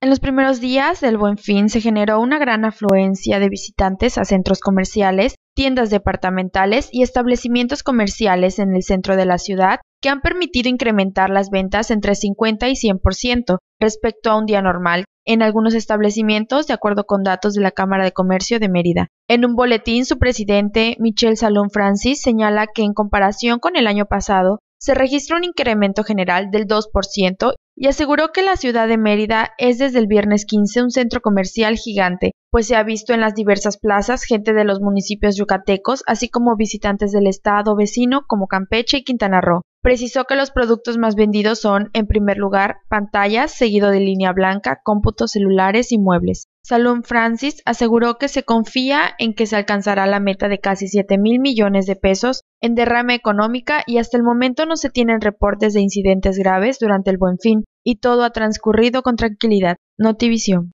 En los primeros días del Buen Fin se generó una gran afluencia de visitantes a centros comerciales, tiendas departamentales y establecimientos comerciales en el centro de la ciudad que han permitido incrementar las ventas entre 50 y 100% respecto a un día normal en algunos establecimientos, de acuerdo con datos de la Cámara de Comercio de Mérida. En un boletín, su presidente, Michel Salón Francis, señala que en comparación con el año pasado, se registró un incremento general del 2% y aseguró que la ciudad de Mérida es desde el viernes 15 un centro comercial gigante, pues se ha visto en las diversas plazas gente de los municipios yucatecos, así como visitantes del estado vecino como Campeche y Quintana Roo. Precisó que los productos más vendidos son, en primer lugar, pantallas, seguido de línea blanca, cómputos celulares y muebles. Salón Francis aseguró que se confía en que se alcanzará la meta de casi 7 mil millones de pesos en derrame económica y hasta el momento no se tienen reportes de incidentes graves durante el buen fin y todo ha transcurrido con tranquilidad. Notivisión.